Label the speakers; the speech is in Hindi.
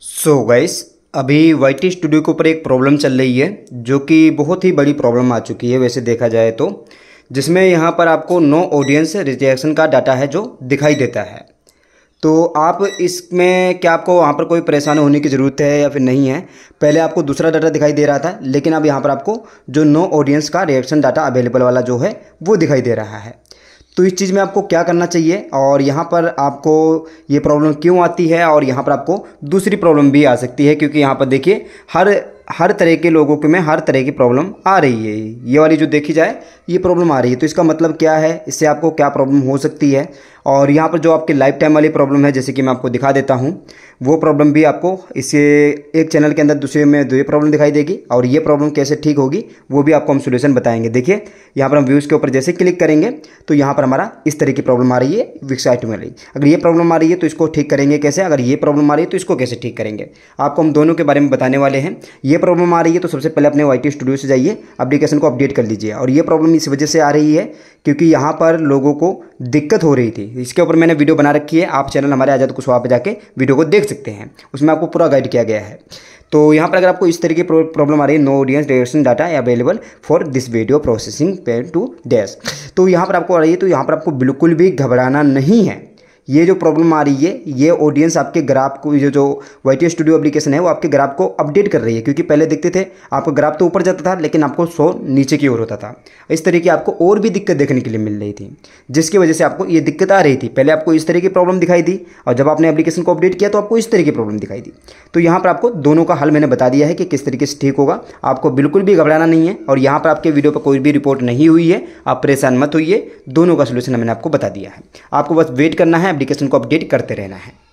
Speaker 1: सो so गाइस अभी वाई टी स्टूडियो के ऊपर एक प्रॉब्लम चल रही है जो कि बहुत ही बड़ी प्रॉब्लम आ चुकी है वैसे देखा जाए तो जिसमें यहाँ पर आपको नो ऑडियंस रिजेक्शन का डाटा है जो दिखाई देता है तो आप इसमें क्या आपको वहाँ पर कोई परेशानी होने की ज़रूरत है या फिर नहीं है पहले आपको दूसरा डाटा दिखाई दे रहा था लेकिन अब यहाँ पर आपको जो नो ऑडियंस का रिएक्शन डाटा अवेलेबल वाला जो है वो दिखाई दे रहा है तो इस चीज़ में आपको क्या करना चाहिए और यहाँ पर आपको ये प्रॉब्लम क्यों आती है और यहाँ पर आपको दूसरी प्रॉब्लम भी आ सकती है क्योंकि यहाँ पर देखिए हर हर तरह के लोगों के में हर तरह की प्रॉब्लम आ रही है ये वाली जो देखी जाए ये प्रॉब्लम आ रही है तो इसका मतलब क्या है इससे आपको क्या प्रॉब्लम हो सकती है और यहाँ पर जो आपके लाइफ टाइम वाली प्रॉब्लम है जैसे कि मैं आपको दिखा देता हूँ वो प्रॉब्लम भी आपको इससे एक चैनल के अंदर दूसरे में दो प्रॉब्लम दिखाई देगी और ये प्रॉब्लम कैसे ठीक होगी वो भी आपको हम सोल्यूशन बताएंगे देखिए यहाँ पर हम व्यूज़ के ऊपर जैसे क्लिक करेंगे तो यहाँ पर हमारा इस तरह की प्रॉब्लम आ रही है वेबसाइट रही अगर ये प्रॉब्लम आ रही है तो इसको ठीक करेंगे कैसे अगर ये प्रॉब्लम आ रही है तो इसको कैसे ठीक करेंगे आपको हम दोनों के बारे में बताने वाले हैं ये प्रॉब्लम आ रही है तो सबसे पहले अपने वाई स्टूडियो से जाइए अपलीकेशन को अपडेट कर लीजिए और ये प्रॉब्लम इस वजह से आ रही है क्योंकि यहाँ पर लोगों को दिक्कत हो रही थी इसके ऊपर मैंने वीडियो बना रखी है आप चैनल हमारे आज़ाद तो कुशवाहा पर जाके वीडियो को देख सकते हैं उसमें आपको पूरा गाइड किया गया है तो यहाँ पर अगर आपको इस तरीके की प्रॉब्लम आ रही है no audience direction data available for this video processing pair to dash तो यहाँ पर आपको आ रही है तो यहाँ पर आपको बिल्कुल भी घबराना नहीं है ये जो प्रॉब्लम आ रही है ये ऑडियंस आपके ग्राफ को ये जो वाई टी स्टूडियो अपलीकेशन है वो आपके ग्राफ को अपडेट कर रही है क्योंकि पहले देखते थे आपका ग्राफ तो ऊपर जाता था लेकिन आपको शो नीचे की ओर होता था इस तरह की आपको और भी दिक्कत देखने के लिए मिल रही थी जिसकी वजह से आपको ये दिक्कत आ रही थी पहले आपको इस तरह की प्रॉब्लम दिखाई दी और जब आपने अपलीकेशन को अपडेट किया तो आपको इस तरह की प्रॉब्लम दिखाई दी तो यहाँ पर आपको दोनों का हल मैंने बता दिया है कि किस तरीके से ठीक होगा आपको बिल्कुल भी घबराना नहीं है और यहाँ पर आपके वीडियो पर कोई भी रिपोर्ट नहीं हुई है आप परेशान मत होइए दोनों का सोल्यूशन मैंने आपको बता दिया है आपको बस वेट करना है एप्लीकेशन को अपडेट करते रहना है